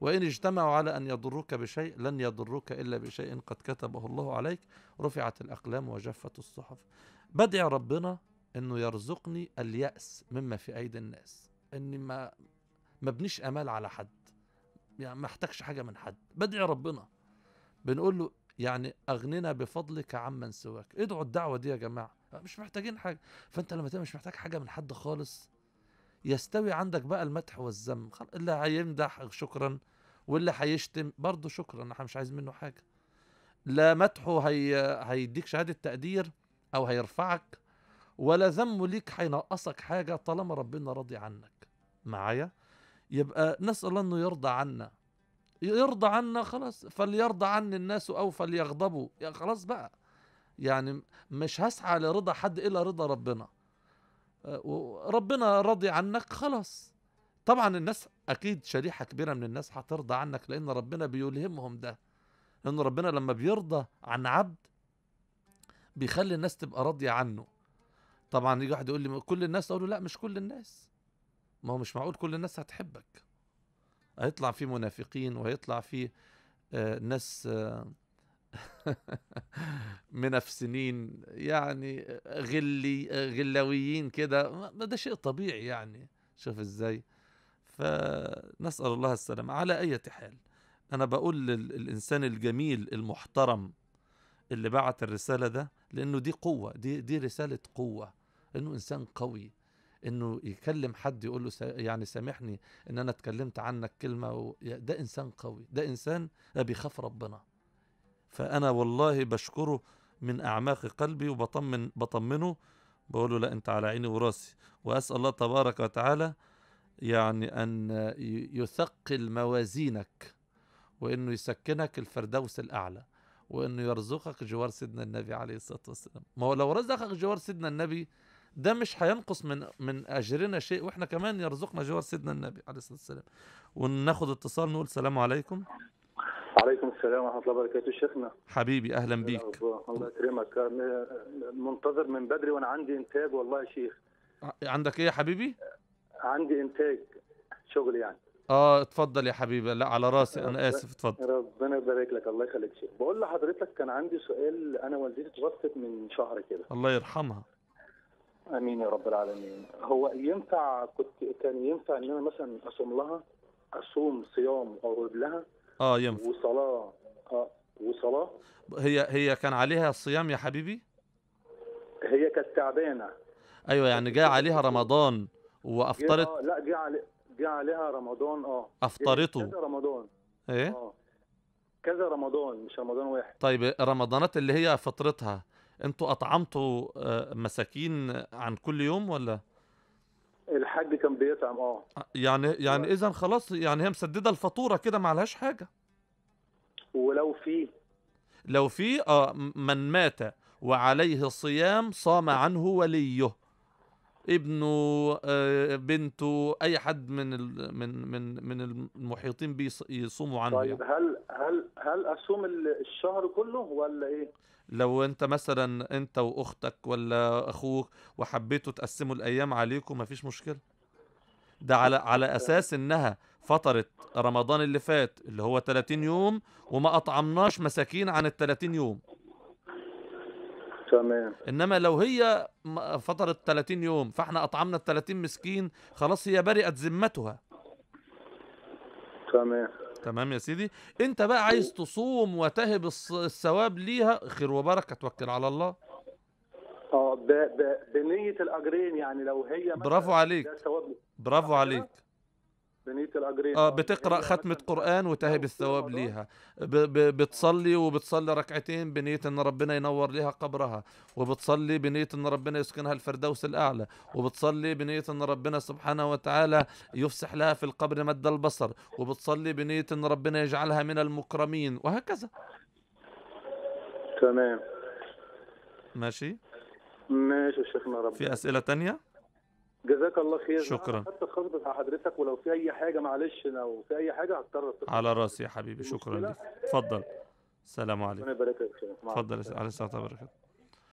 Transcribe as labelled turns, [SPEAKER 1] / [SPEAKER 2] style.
[SPEAKER 1] وإن اجتمعوا على أن يضروك بشيء لن يضروك إلا بشيء قد كتبه الله عليك رفعت الأقلام وجفت الصحف بدعي ربنا أنه يرزقني اليأس مما في أيدي الناس أني ما ما بنيش أمال على حد يعني ما احتاجش حاجة من حد بدعي ربنا بنقول له يعني أغننا بفضلك عمن سواك ادعوا الدعوة دي يا جماعة مش محتاجين حاجة فأنت لما تبقى مش محتاج حاجة من حد خالص يستوي عندك بقى المدح والذم اللي هيمدح شكرا واللي هيشتم برضه شكرا احنا مش عايز منه حاجه لا مدحه هي... هيديك شهاده تقدير او هيرفعك ولا ذمه ليك هينقصك حاجه طالما ربنا راضي عنك معايا يبقى نسال الله انه يرضى عنا يرضى عنا خلاص فليرضى عني الناس او فليغضبوا يا خلاص بقى يعني مش هسعى لرضا حد الا رضا ربنا وربنا راضي عنك خلاص طبعا الناس اكيد شريحه كبيره من الناس هترضى عنك لان ربنا بيلهمهم ده لان ربنا لما بيرضى عن عبد بيخلي الناس تبقى راضيه عنه طبعا يجي واحد يقول لي كل الناس اقول له لا مش كل الناس ما هو مش معقول كل الناس هتحبك هيطلع في منافقين وهيطلع في آه، ناس آه، منفسنين يعني غلي غلاويين كده ده شيء طبيعي يعني شوف ازاي فنسأل الله السلامة على أي حال أنا بقول للإنسان الجميل المحترم اللي بعت الرسالة ده لأنه دي قوة دي, دي رسالة قوة إنه إنسان قوي إنه يكلم حد يقول له يعني سامحني إن أنا اتكلمت عنك كلمة و... ده إنسان قوي ده إنسان بيخاف ربنا فأنا والله بشكره من أعماق قلبي وبطمن بطمنه بقول له لا أنت على عيني وراسي وأسأل الله تبارك وتعالى يعني أن يثقل موازينك وأنه يسكنك الفردوس الأعلى وأنه يرزقك جوار سيدنا النبي عليه الصلاة والسلام ما هو لو رزقك جوار سيدنا النبي ده مش هينقص من من اجرنا شيء واحنا كمان يرزقنا جوار سيدنا النبي عليه الصلاه والسلام وناخد اتصال نقول السلام عليكم
[SPEAKER 2] عليكم السلام ورحمه الله وبركاته شيخنا
[SPEAKER 1] حبيبي اهلا إيه، بيك
[SPEAKER 2] الله يكرمك آه، آه، منتظر من بدري وانا عندي انتاج والله يا شيخ
[SPEAKER 1] آه، عندك ايه يا حبيبي
[SPEAKER 2] عندي انتاج شغل يعني
[SPEAKER 1] اه اتفضل يا حبيبي لا على راسي انا اسف اتفضل
[SPEAKER 2] ربنا يبارك لك الله يخليك شيخ بقول لحضرتك كان عندي سؤال انا والدتي توفت من شهر كده
[SPEAKER 1] الله يرحمها
[SPEAKER 2] امين يا رب العالمين هو ينفع كنت كان ينفع ان انا مثلا اصوم لها اصوم صيام اقعد لها اه ينفع وصلاه اه وصلاه
[SPEAKER 1] هي هي كان عليها الصيام يا حبيبي
[SPEAKER 2] هي كانت تعبانه
[SPEAKER 1] ايوه يعني جاء عليها رمضان وافطرت آه
[SPEAKER 2] لا جه علي... جه عليها رمضان اه افطرته كذا رمضان ايه اه كذا رمضان مش رمضان واحد
[SPEAKER 1] طيب رمضانات اللي هي فطرتها انتوا اطعمتوا آه، مساكين عن كل يوم ولا
[SPEAKER 2] الحاج كان بيطعم اه
[SPEAKER 1] يعني يعني اذا خلاص يعني هي مسدده الفاتوره كده ما عليهاش حاجه
[SPEAKER 2] ولو في
[SPEAKER 1] لو في اه من مات وعليه صيام صام عنه وليه ابنه آه، بنته اي حد من من من من المحيطين بيصوموا عنه طيب
[SPEAKER 2] يعني. هل هل هل اصوم الشهر كله ولا ايه
[SPEAKER 1] لو انت مثلا انت واختك ولا اخوك وحبيتوا تقسموا الايام عليكم مفيش مشكله ده على على اساس انها فتره رمضان اللي فات اللي هو 30 يوم وما اطعمناش مساكين عن ال 30 يوم تمام انما لو هي فطرت 30 يوم فاحنا اطعمنا ال 30 مسكين خلاص هي برئت ذمتها تمام تمام يا سيدي انت بقى عايز تصوم وتهب الثواب ليها خير وبركه توكل على الله
[SPEAKER 2] اه بنيه الاجرين يعني لو هي برافو عليك
[SPEAKER 1] برافو عليك
[SPEAKER 2] اه بتقرا يعني
[SPEAKER 1] ختمه قران وتهب الثواب ليها بتصلي وبتصلي ركعتين بنيه ان ربنا ينور لها قبرها وبتصلي بنيه ان ربنا يسكنها الفردوس الاعلى وبتصلي بنيه ان ربنا سبحانه وتعالى يفسح لها في القبر مد البصر وبتصلي بنيه ان ربنا يجعلها من المكرمين وهكذا تمام ماشي
[SPEAKER 2] ماشي شيخنا ربنا في اسئله ثانيه جزاك الله خير شكرا خدت الخطوه مع حضرتك ولو في اي حاجه معلش لو في اي حاجه هضطر
[SPEAKER 1] على راسي يا حبيبي شكرا لك اتفضل السلام عليكم ربنا يبارك فيك اتفضل عليه الصلاه والسلام